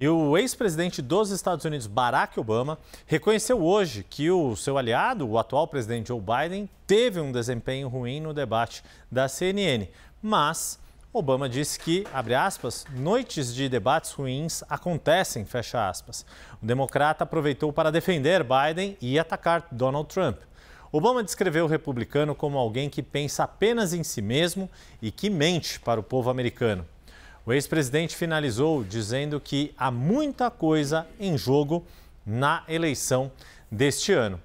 E o ex-presidente dos Estados Unidos, Barack Obama, reconheceu hoje que o seu aliado, o atual presidente Joe Biden, teve um desempenho ruim no debate da CNN. Mas Obama disse que, abre aspas, noites de debates ruins acontecem, fecha aspas. O democrata aproveitou para defender Biden e atacar Donald Trump. Obama descreveu o republicano como alguém que pensa apenas em si mesmo e que mente para o povo americano. O ex-presidente finalizou dizendo que há muita coisa em jogo na eleição deste ano.